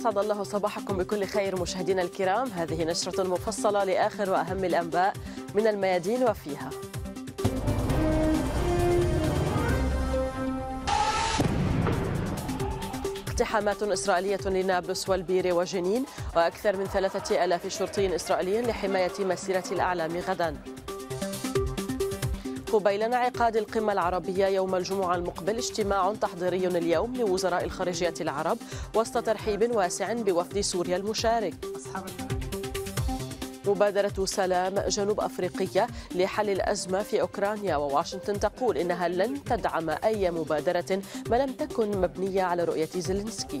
أسعد الله صباحكم بكل خير مشاهدينا الكرام هذه نشرة مفصلة لآخر وأهم الأنباء من الميادين وفيها اقتحامات إسرائيلية لنابلس والبيرة وجنين وأكثر من ثلاثة ألاف شرطي إسرائيلي لحماية مسيرة الأعلام غداً قبيل انعقاد القمة العربية يوم الجمعة المقبل اجتماع تحضيري اليوم لوزراء الخارجية العرب وسط ترحيب واسع بوفد سوريا المشارك مبادرة سلام جنوب أفريقية لحل الأزمة في أوكرانيا وواشنطن تقول إنها لن تدعم أي مبادرة ما لم تكن مبنية على رؤية زيلينسكي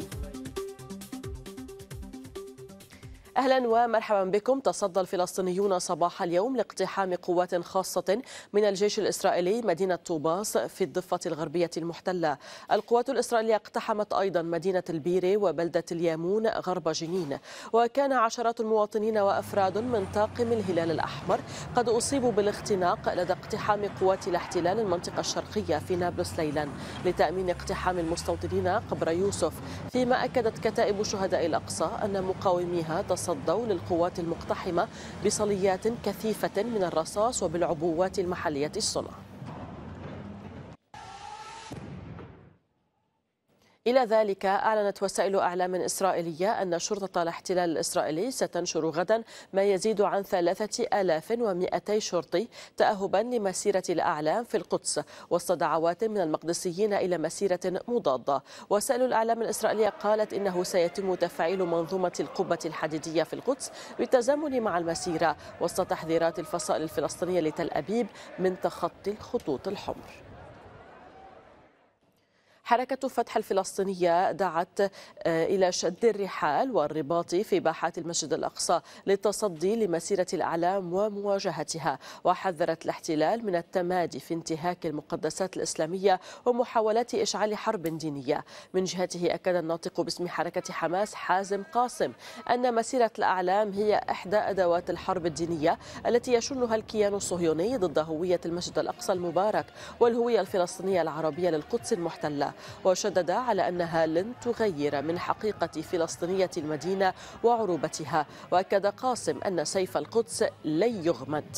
أهلا ومرحبا بكم تصدى الفلسطينيون صباح اليوم لاقتحام قوات خاصة من الجيش الإسرائيلي مدينة طوباس في الضفة الغربية المحتلة القوات الإسرائيلية اقتحمت أيضا مدينة البيرة وبلدة اليامون غرب جنين وكان عشرات المواطنين وأفراد من طاقم الهلال الأحمر قد أصيبوا بالاختناق لدى اقتحام قوات الاحتلال المنطقة الشرقية في نابلس ليلا لتأمين اقتحام المستوطنين قبر يوسف فيما أكدت كتائب شهداء الأقصى أن مقاوميها تصدوا للقوات المقتحمة بصليات كثيفة من الرصاص وبالعبوات المحلية الصنع إلى ذلك أعلنت وسائل أعلام إسرائيلية أن شرطة الاحتلال الإسرائيلي ستنشر غدا ما يزيد عن 3200 شرطي تأهبا لمسيرة الأعلام في القدس وسط دعوات من المقدسيين إلى مسيرة مضادة وسائل الأعلام الإسرائيلية قالت إنه سيتم تفعيل منظومة القبة الحديدية في القدس بالتزامن مع المسيرة وسط تحذيرات الفصائل الفلسطينية لتل أبيب من تخطي الخطوط الحمر حركة فتح الفلسطينية دعت آه، إلى شد الرحال والرباط في باحات المسجد الأقصى للتصدي لمسيرة الأعلام ومواجهتها وحذرت الاحتلال من التمادي في انتهاك المقدسات الإسلامية ومحاولات إشعال حرب دينية من جهته أكد الناطق باسم حركة حماس حازم قاسم أن مسيرة الأعلام هي إحدى أدوات الحرب الدينية التي يشنها الكيان الصهيوني ضد هوية المسجد الأقصى المبارك والهوية الفلسطينية العربية للقدس المحتلة وشدد على أنها لن تغير من حقيقة فلسطينية المدينة وعروبتها وأكد قاسم أن سيف القدس لن يغمد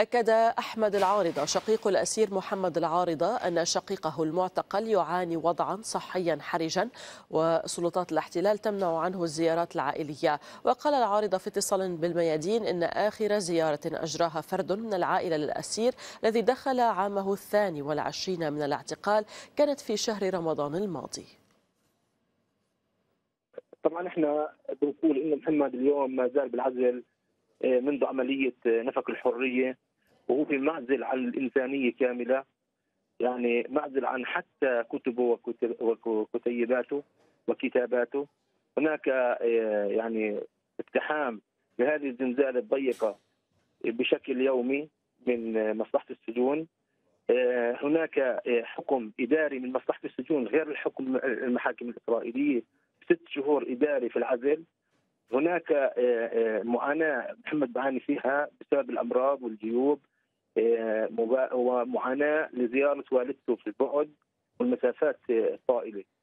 أكد أحمد العارضة شقيق الأسير محمد العارضة أن شقيقه المعتقل يعاني وضعا صحيا حرجا وسلطات الاحتلال تمنع عنه الزيارات العائلية وقال العارضة في اتصال بالميادين إن آخر زيارة أجراها فرد من العائلة للأسير الذي دخل عامه الثاني والعشرين من الاعتقال كانت في شهر رمضان الماضي طبعا احنا بنقول ان محمد اليوم ما زال بالعزل إيه، منذ عمليه نفق الحريه وهو في معزل عن الإنسانية كاملة يعني معزل عن حتى كتبه وكتيباته وكتاباته هناك آه، يعني اقتحام لهذه الزنزانة الضيقة بشكل يومي من آه، مصلحة السجون آه، هناك حكم إداري من مصلحة السجون غير الحكم المحاكم الإسرائيلية ست شهور إداري في العزل هناك معاناة محمد بعاني فيها بسبب الأمراض والجيوب آه، ومعاناه لزياره والدته في البعد والمسافات الطائله. آه،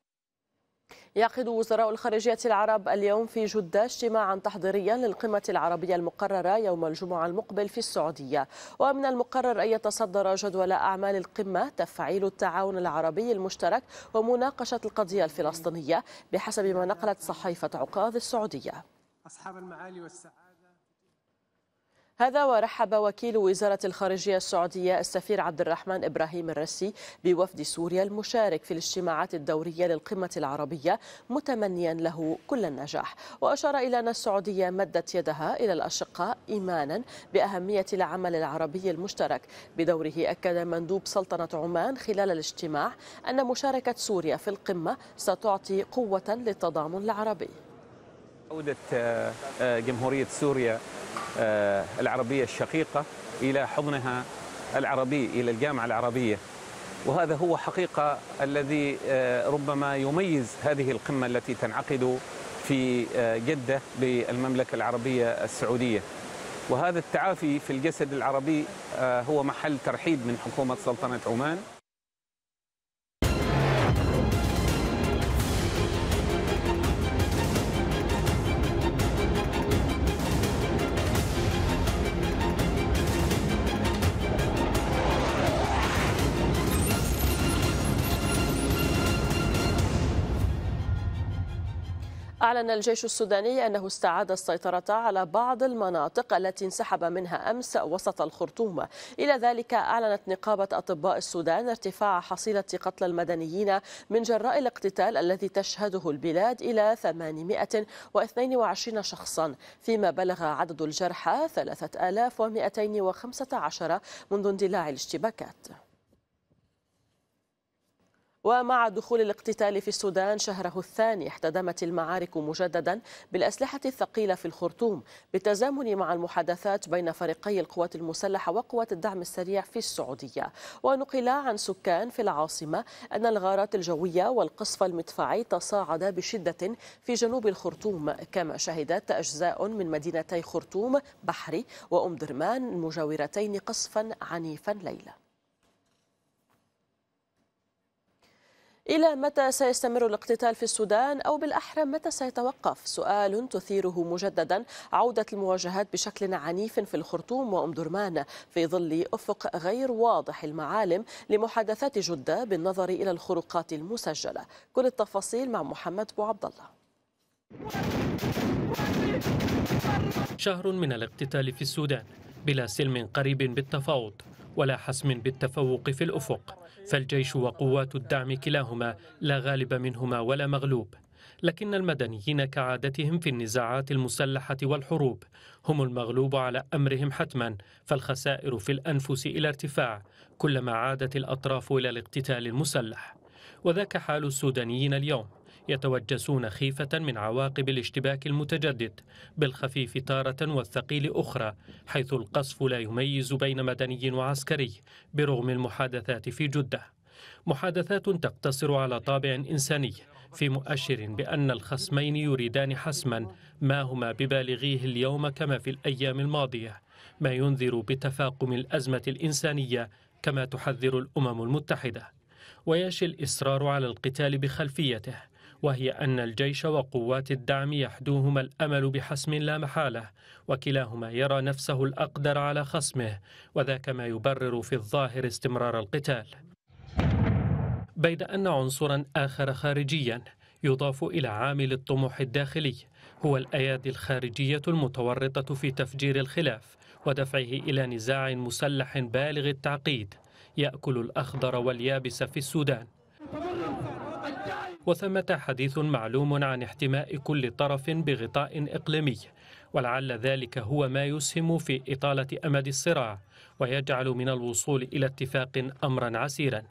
يعقد وزراء الخارجية العرب اليوم في جدة اجتماعا تحضيريا للقمة العربية المقررة يوم الجمعة المقبل في السعودية ومن المقرر أن يتصدر جدول أعمال القمة تفعيل التعاون العربي المشترك ومناقشة القضية الفلسطينية بحسب ما نقلت صحيفة عكاظ السعودية أصحاب المعالي والسعادة هذا ورحب وكيل وزارة الخارجية السعودية السفير عبد الرحمن إبراهيم الرسي بوفد سوريا المشارك في الاجتماعات الدورية للقمة العربية متمنيا له كل النجاح وأشار إلى أن السعودية مدت يدها إلى الأشقاء إيمانا بأهمية العمل العربي المشترك بدوره أكد مندوب سلطنة عمان خلال الاجتماع أن مشاركة سوريا في القمة ستعطي قوة للتضامن العربي عودة آه، آه، جمهورية سوريا آه، العربية الشقيقة إلى حضنها العربي إلى الجامعة العربية وهذا هو حقيقة الذي ربما يميز هذه القمة التي تنعقد في جدة بالمملكة العربية السعودية وهذا التعافي في الجسد العربي هو محل ترحيب من حكومة سلطنة عمان أعلن الجيش السوداني أنه استعاد السيطرة على بعض المناطق التي انسحب منها أمس وسط الخرطوم إلى ذلك أعلنت نقابة أطباء السودان ارتفاع حصيلة قتلى المدنيين من جراء الاقتتال الذي تشهده البلاد إلى 822 شخصا فيما بلغ عدد الجرحى 3215 منذ اندلاع الاشتباكات ومع دخول الاقتتال في السودان شهره الثاني احتدمت المعارك مجددا بالأسلحة الثقيلة في الخرطوم بالتزامن مع المحادثات بين فريقي القوات المسلحة وقوات الدعم السريع في السعودية ونقل عن سكان في العاصمة أن الغارات الجوية والقصف المدفعي تصاعد بشدة في جنوب الخرطوم كما شهدت أجزاء من مدينتي خرطوم بحري وأم درمان المجاورتين قصفا عنيفا ليلة إلى متى سيستمر الاقتتال في السودان أو بالأحرى متى سيتوقف؟ سؤال تثيره مجددا عودة المواجهات بشكل عنيف في الخرطوم وأم درمان في ظل أفق غير واضح المعالم لمحادثات جدة بالنظر إلى الخروقات المسجلة كل التفاصيل مع محمد أبو عبد الله شهر من الاقتتال في السودان بلا سلم قريب بالتفاوض ولا حسم بالتفوق في الأفق فالجيش وقوات الدعم كلاهما لا غالب منهما ولا مغلوب لكن المدنيين كعادتهم في النزاعات المسلحة والحروب هم المغلوب على أمرهم حتما فالخسائر في الأنفس إلى ارتفاع كلما عادت الأطراف إلى الاقتتال المسلح وذاك حال السودانيين اليوم يتوجسون خيفة من عواقب الاشتباك المتجدد بالخفيف تارة والثقيل أخرى حيث القصف لا يميز بين مدني وعسكري برغم المحادثات في جدة محادثات تقتصر على طابع إنساني في مؤشر بأن الخصمين يريدان حسما ما هما ببالغيه اليوم كما في الأيام الماضية ما ينذر بتفاقم الأزمة الإنسانية كما تحذر الأمم المتحدة ويشي الإصرار على القتال بخلفيته وهي أن الجيش وقوات الدعم يحدوهما الأمل بحسم لا محالة وكلاهما يرى نفسه الأقدر على خصمه وذاك ما يبرر في الظاهر استمرار القتال بيد أن عنصرا آخر خارجيا يضاف إلى عامل الطموح الداخلي هو الأيادي الخارجية المتورطة في تفجير الخلاف ودفعه إلى نزاع مسلح بالغ التعقيد يأكل الأخضر واليابس في السودان وثمة حديث معلوم عن احتماء كل طرف بغطاء إقليمي ولعل ذلك هو ما يسهم في إطالة أمد الصراع ويجعل من الوصول إلى اتفاق أمرا عسيرا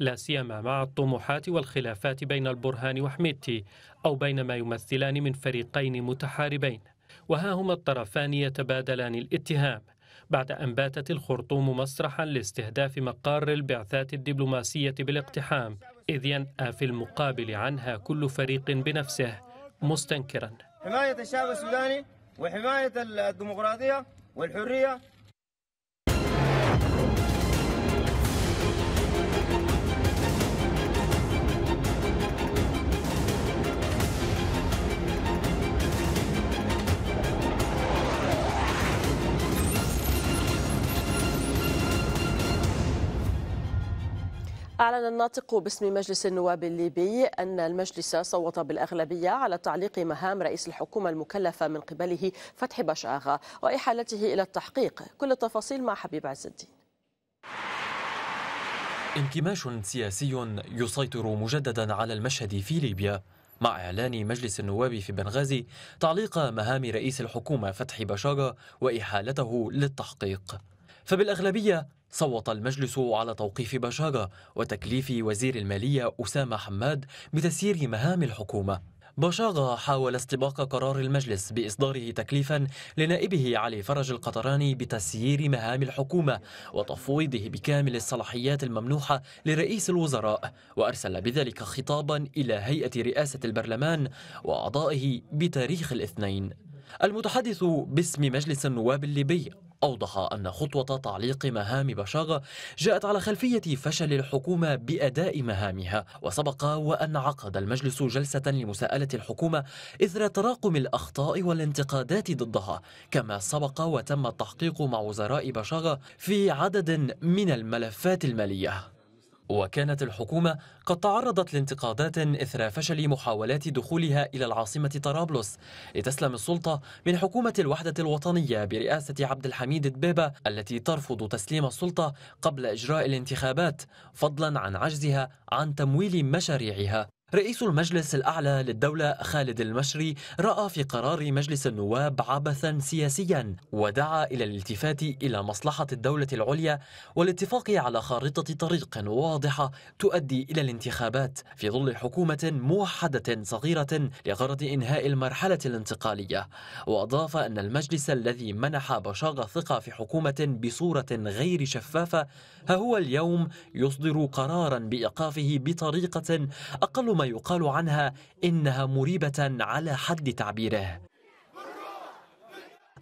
لا سيما مع الطموحات والخلافات بين البرهان وحميتي أو بين ما يمثلان من فريقين متحاربين وها هما الطرفان يتبادلان الاتهام بعد أن باتت الخرطوم مسرحا لاستهداف مقر البعثات الدبلوماسية بالاقتحام إذ ينأى في المقابل عنها كل فريق بنفسه مستنكرا حماية الشعب السوداني وحماية الديمقراطية والحرية أعلن الناطق باسم مجلس النواب الليبي أن المجلس صوت بالأغلبية على تعليق مهام رئيس الحكومة المكلفة من قبله فتحي بشآغة وإحالته إلى التحقيق كل التفاصيل مع حبيب عز الدين انكماش سياسي يسيطر مجددا على المشهد في ليبيا مع إعلان مجلس النواب في بنغازي تعليق مهام رئيس الحكومة فتحي بشاغة وإحالته للتحقيق فبالأغلبية صوت المجلس على توقيف بشارة وتكليف وزير المالية أسامة حماد بتسيير مهام الحكومة بشاغة حاول استباق قرار المجلس بإصداره تكليفا لنائبه علي فرج القطراني بتسيير مهام الحكومة وتفويضه بكامل الصلاحيات الممنوحة لرئيس الوزراء وأرسل بذلك خطابا إلى هيئة رئاسة البرلمان وأعضائه بتاريخ الاثنين المتحدث باسم مجلس النواب الليبي أوضح أن خطوة تعليق مهام بشاغة جاءت على خلفية فشل الحكومة بأداء مهامها وسبق وأن عقد المجلس جلسة لمساءلة الحكومة إثر تراكم الأخطاء والانتقادات ضدها كما سبق وتم التحقيق مع وزراء بشاغة في عدد من الملفات المالية وكانت الحكومة قد تعرضت لانتقادات إثر فشل محاولات دخولها إلى العاصمة طرابلس لتسلم السلطة من حكومة الوحدة الوطنية برئاسة عبد الحميد دبيبة التي ترفض تسليم السلطة قبل إجراء الانتخابات فضلا عن عجزها عن تمويل مشاريعها رئيس المجلس الأعلى للدولة خالد المشري رأى في قرار مجلس النواب عبثا سياسيا ودعا إلى الالتفات إلى مصلحة الدولة العليا والاتفاق على خارطة طريق واضحة تؤدي إلى الانتخابات في ظل حكومة موحدة صغيرة لغرض إنهاء المرحلة الانتقالية وأضاف أن المجلس الذي منح بشاغ الثقة في حكومة بصورة غير شفافة ها هو اليوم يصدر قرارا بإيقافه بطريقة أقل ما يقال عنها إنها مريبة على حد تعبيره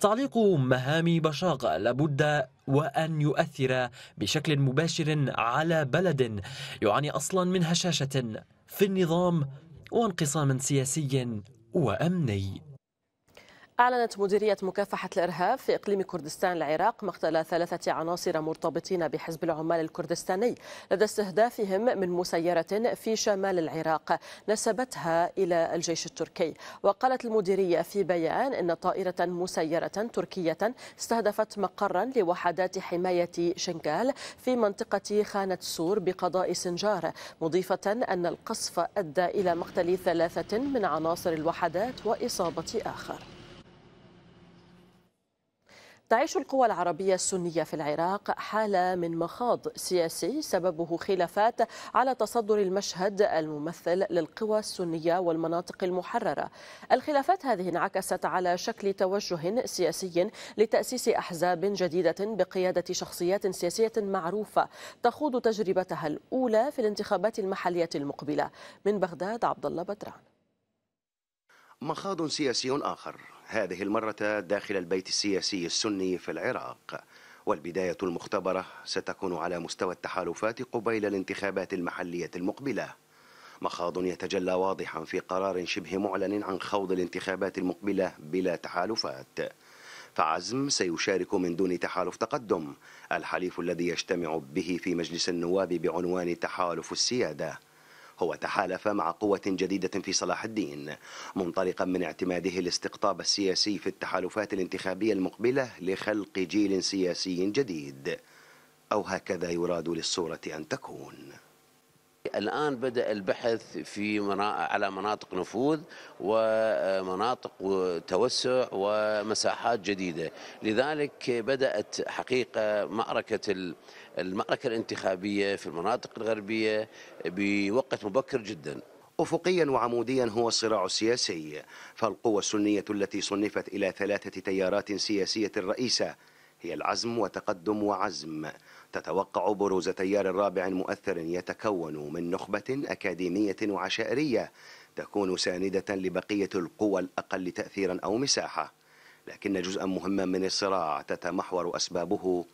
تعليق مهام بشاغة لابد وأن يؤثر بشكل مباشر على بلد يعاني أصلا من هشاشة في النظام وانقسام سياسي وأمني أعلنت مديرية مكافحة الإرهاب في إقليم كردستان العراق مقتل ثلاثة عناصر مرتبطين بحزب العمال الكردستاني لدى استهدافهم من مسيرة في شمال العراق نسبتها إلى الجيش التركي وقالت المديرية في بيان إن طائرة مسيرة تركية استهدفت مقرا لوحدات حماية شنغال في منطقة خانة سور بقضاء سنجار مضيفة أن القصف أدى إلى مقتل ثلاثة من عناصر الوحدات وإصابة آخر تعيش القوى العربية السنية في العراق حالة من مخاض سياسي سببه خلافات على تصدر المشهد الممثل للقوى السنية والمناطق المحررة الخلافات هذه انعكست على شكل توجه سياسي لتأسيس أحزاب جديدة بقيادة شخصيات سياسية معروفة تخوض تجربتها الأولى في الانتخابات المحلية المقبلة من بغداد عبد الله بدران مخاض سياسي آخر هذه المرة داخل البيت السياسي السني في العراق والبداية المختبرة ستكون على مستوى التحالفات قبيل الانتخابات المحلية المقبلة مخاض يتجلى واضحا في قرار شبه معلن عن خوض الانتخابات المقبلة بلا تحالفات فعزم سيشارك من دون تحالف تقدم الحليف الذي يجتمع به في مجلس النواب بعنوان تحالف السياده هو تحالف مع قوة جديدة في صلاح الدين منطلقا من اعتماده الاستقطاب السياسي في التحالفات الانتخابية المقبلة لخلق جيل سياسي جديد أو هكذا يراد للصورة أن تكون الآن بدأ البحث في منا... على مناطق نفوذ ومناطق توسع ومساحات جديدة لذلك بدأت حقيقة معركة ال... المعركة الانتخابية في المناطق الغربية بوقت مبكر جدا افقيا وعموديا هو الصراع السياسي فالقوى السنيه التي صنفت الى ثلاثه تيارات سياسيه رئيسه هي العزم وتقدم وعزم تتوقع بروز تيار رابع مؤثر يتكون من نخبه اكاديميه وعشائريه تكون سانده لبقيه القوى الاقل تاثيرا او مساحه لكن جزءا مهما من الصراع تتمحور اسبابه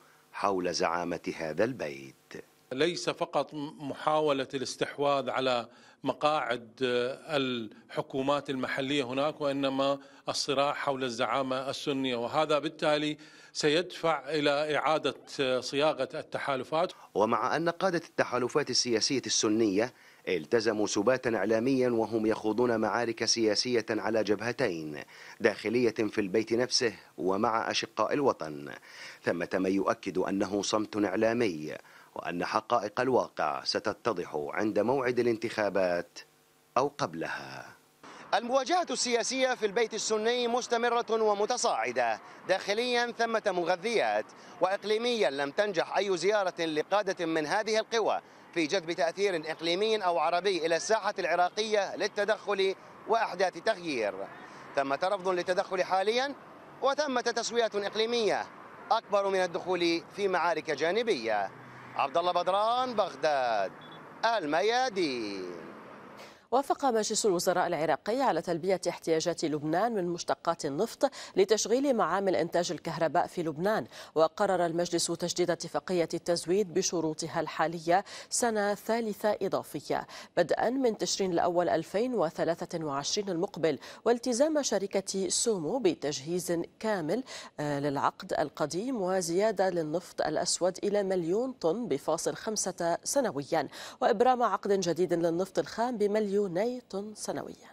حول زعامة هذا البيت ليس فقط محاولة الاستحواذ على مقاعد آه، الحكومات المحلية هناك وإنما الصراع حول الزعامة السنية وهذا بالتالي سيدفع إلى إعادة آه، صياغة التحالفات ومع أن قادة التحالفات السياسية السنية التزموا سباتا إعلاميا وهم يخوضون معارك سياسية على جبهتين داخلية في البيت نفسه ومع أشقاء الوطن ثمة من يؤكد أنه صمت إعلامي وأن حقائق الواقع ستتضح عند موعد الانتخابات أو قبلها المواجهة السياسية في البيت السني مستمرة ومتصاعدة داخليا ثمة مغذيات وإقليميا لم تنجح أي زيارة لقادة من هذه القوى في جذب تأثير إقليمي أو عربي إلى الساحة العراقية للتدخل وأحداث تغيير ثمة رفض للتدخل حاليا وثمة تسويات إقليمية أكبر من الدخول في معارك جانبية عبد الله بدران بغداد الميادين وافق مجلس الوزراء العراقي على تلبية احتياجات لبنان من مشتقات النفط لتشغيل معامل إنتاج الكهرباء في لبنان وقرر المجلس تجديد اتفاقية التزويد بشروطها الحالية سنة ثالثة إضافية بدءا من تشرين الأول 2023 المقبل والتزام شركة سومو بتجهيز كامل آه، للعقد القديم وزيادة للنفط الأسود إلى مليون طن بفاصل خمسة سنويا وإبرام عقد جديد للنفط الخام بمليون مليوني طن سنوياً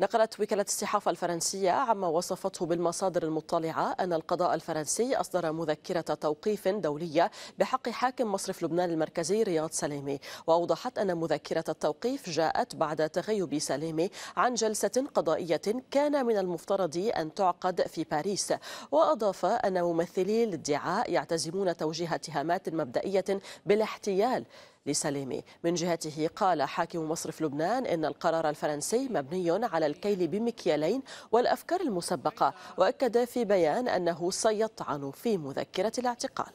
نقلت وكالة الصحافة الفرنسية عما وصفته بالمصادر المطلعة أن القضاء الفرنسي أصدر مذكرة توقيف دولية بحق حاكم مصرف لبنان المركزي رياض سليمي وأوضحت أن مذكرة التوقيف جاءت بعد تغيب سليمي عن جلسة قضائية كان من المفترض أن تعقد في باريس وأضاف أن ممثلي الادعاء يعتزمون توجيه اتهامات مبدئية بالاحتيال لسليمي من جهته قال حاكم مصرف لبنان إن القرار الفرنسي مبني على الكيل بمكيالين والأفكار المسبقة وأكد في بيان أنه سيطعن في مذكرة الاعتقال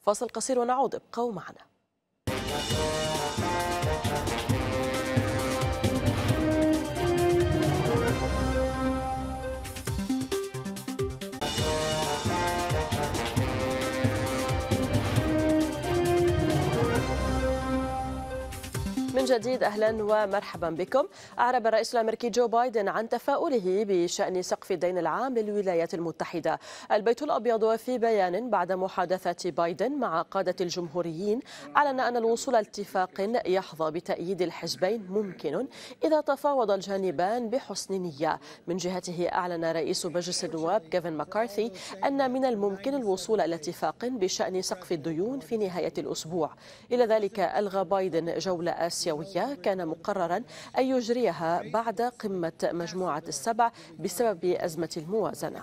فاصل قصير ونعود ابقوا معنا من جديد اهلا ومرحبا بكم. اعرب الرئيس الامريكي جو بايدن عن تفاؤله بشان سقف الدين العام للولايات المتحده. البيت الابيض في بيان بعد محادثه بايدن مع قاده الجمهوريين اعلن ان الوصول لاتفاق يحظى بتاييد الحزبين ممكن اذا تفاوض الجانبان بحسن نيه. من جهته اعلن رئيس مجلس النواب كيفن ماكارثي ان من الممكن الوصول الى اتفاق بشان سقف الديون في نهايه الاسبوع. الى ذلك الغى بايدن جوله اسيويه سنوية كان مقررا أن يجريها بعد قمة مجموعة السبع بسبب أزمة الموازنة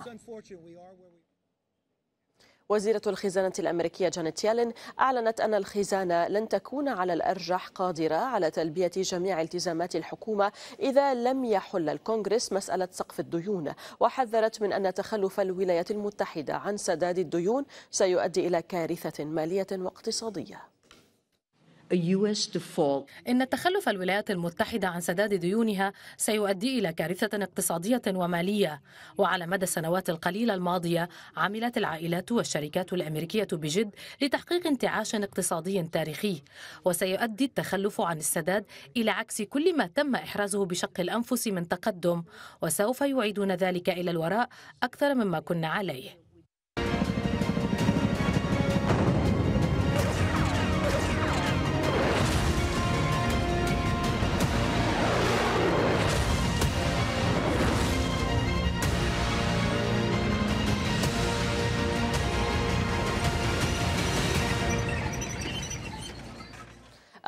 وزيرة الخزانة الأمريكية جانيت يالين أعلنت أن الخزانة لن تكون على الأرجح قادرة على تلبية جميع التزامات الحكومة إذا لم يحل الكونغرس مسألة سقف الديون وحذرت من أن تخلف الولايات المتحدة عن سداد الديون سيؤدي إلى كارثة مالية واقتصادية إن تخلف الولايات المتحدة عن سداد ديونها سيؤدي إلى كارثة اقتصادية ومالية وعلى مدى السنوات القليلة الماضية عملت العائلات والشركات الأمريكية بجد لتحقيق انتعاش اقتصادي تاريخي وسيؤدي التخلف عن السداد إلى عكس كل ما تم إحرازه بشق الأنفس من تقدم وسوف يعيدون ذلك إلى الوراء أكثر مما كنا عليه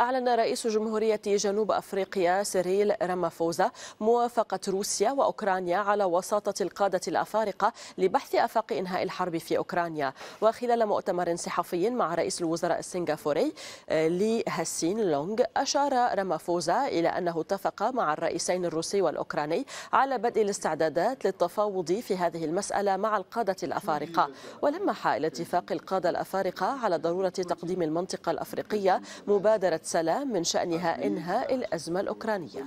أعلن رئيس جمهورية جنوب أفريقيا سيريل رامافوزا موافقة روسيا وأوكرانيا على وساطة القادة الأفارقة لبحث أفاق إنهاء الحرب في أوكرانيا وخلال مؤتمر صحفي مع رئيس الوزراء السنغافوري آه، لي هاسين لونغ أشار رامافوزا إلى أنه اتفق مع الرئيسين الروسي والأوكراني على بدء الاستعدادات للتفاوض في هذه المسألة مع القادة الأفارقة ولمح إلى اتفاق القادة الأفارقة على ضرورة تقديم المنطقة الأفريقية مبادرة سلام من شأنها إنهاء الأزمة الأوكرانية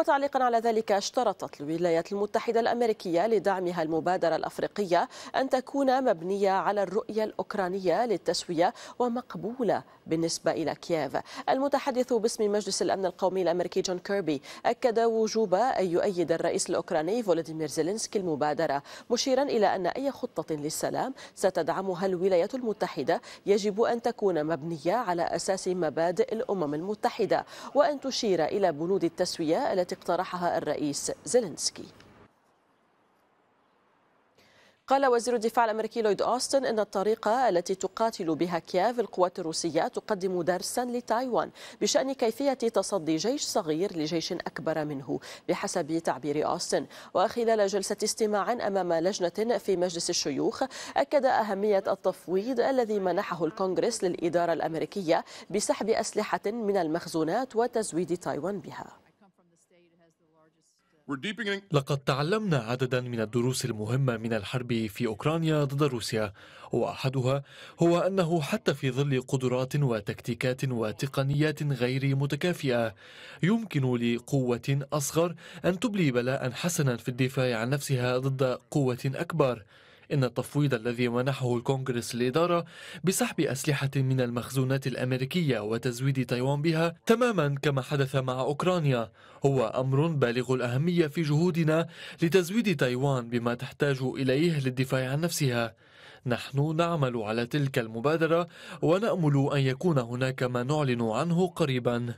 وتعليقا على ذلك اشترطت الولايات المتحدة الأمريكية لدعمها المبادرة الأفريقية أن تكون مبنية على الرؤية الأوكرانية للتسوية ومقبولة بالنسبة إلى كييف المتحدث باسم مجلس الأمن القومي الأمريكي جون كيربي أكد وجوب أن يؤيد الرئيس الأوكراني فولاديمير زيلينسكي المبادرة مشيرا إلى أن أي خطة للسلام ستدعمها الولايات المتحدة يجب أن تكون مبنية على أساس مبادئ الأمم المتحدة وأن تشير إلى بنود التسوية التي التي اقترحها الرئيس زيلنسكي قال وزير الدفاع الامريكي لويد اوستن ان الطريقه التي تقاتل بها كييف القوات الروسيه تقدم درسا لتايوان بشان كيفيه تصدي جيش صغير لجيش اكبر منه بحسب تعبير اوستن وخلال جلسه استماع امام لجنه في مجلس الشيوخ اكد اهميه التفويض الذي منحه الكونغرس للاداره الامريكيه بسحب اسلحه من المخزونات وتزويد تايوان بها لقد تعلمنا عددا من الدروس المهمة من الحرب في أوكرانيا ضد روسيا وأحدها هو أنه حتى في ظل قدرات وتكتيكات وتقنيات غير متكافئة يمكن لقوة أصغر أن تبلي بلاء حسنا في الدفاع عن نفسها ضد قوة أكبر إن التفويض الذي منحه الكونغرس الإدارة بسحب أسلحة من المخزونات الأمريكية وتزويد تايوان بها تماما كما حدث مع أوكرانيا هو أمر بالغ الأهمية في جهودنا لتزويد تايوان بما تحتاج إليه للدفاع عن نفسها نحن نعمل على تلك المبادرة ونأمل أن يكون هناك ما نعلن عنه قريباً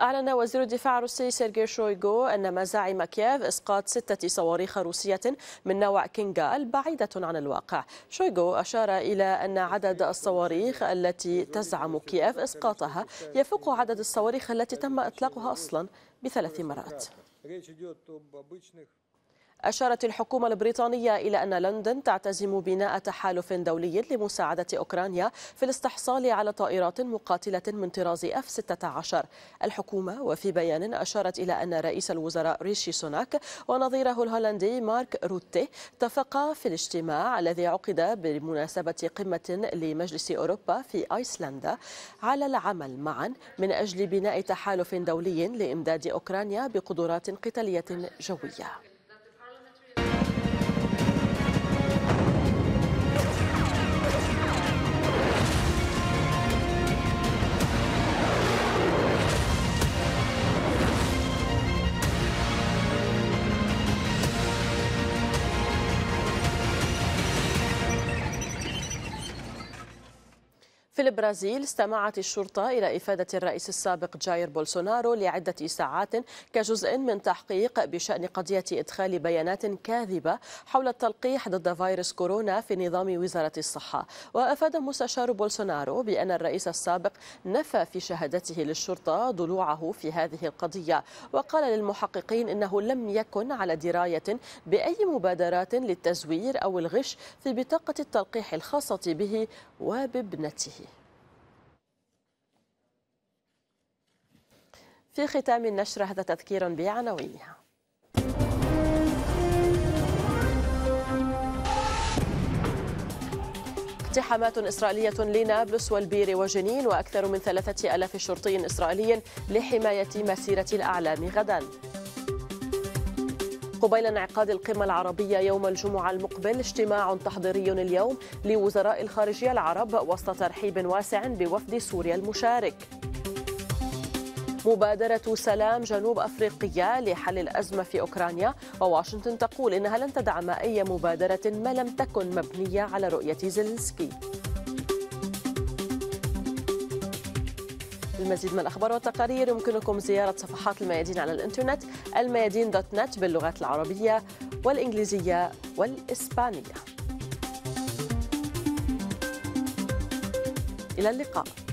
أعلن وزير الدفاع الروسي سيرجي شويغو أن مزاعم كييف إسقاط ستة صواريخ روسية من نوع كينغا بعيدة عن الواقع شويغو أشار إلى أن عدد الصواريخ التي تزعم كييف إسقاطها يفوق عدد الصواريخ التي تم إطلاقها أصلا بثلاث مرات أشارت الحكومة البريطانية إلى أن لندن تعتزم بناء تحالف دولي لمساعدة أوكرانيا في الاستحصال على طائرات مقاتلة من طراز F-16 الحكومة وفي بيان أشارت إلى أن رئيس الوزراء ريشي سوناك ونظيره الهولندي مارك روتي اتفقا في الاجتماع الذي عقد بمناسبة قمة لمجلس أوروبا في أيسلندا على العمل معا من أجل بناء تحالف دولي لإمداد أوكرانيا بقدرات قتالية جوية في البرازيل استمعت الشرطة إلى إفادة الرئيس السابق جاير بولسونارو لعدة ساعات كجزء من تحقيق بشأن قضية إدخال بيانات كاذبة حول التلقيح ضد فيروس كورونا في نظام وزارة الصحة وأفاد مستشار بولسونارو بأن الرئيس السابق نفى في شهادته للشرطة ضلوعه في هذه القضية وقال للمحققين إنه لم يكن على دراية بأي مبادرات للتزوير أو الغش في بطاقة التلقيح الخاصة به وبابنته في ختام النشر هذا تذكير بعناوينها اقتحامات إسرائيلية لنابلس والبير وجنين وأكثر من ثلاثة ألاف شرطي إسرائيلي لحماية مسيرة الأعلام غدا قبيل انعقاد القمة العربية يوم الجمعة المقبل اجتماع تحضيري اليوم لوزراء الخارجية العرب وسط ترحيب واسع بوفد سوريا المشارك مبادرة سلام جنوب أفريقيا لحل الأزمة في أوكرانيا وواشنطن تقول إنها لن تدعم أي مبادرة ما لم تكن مبنية على رؤية زيلنسكي للمزيد من الأخبار والتقارير يمكنكم زيارة صفحات الميادين على الإنترنت الميادين دوت نت باللغات العربية والإنجليزية والإسبانية إلى اللقاء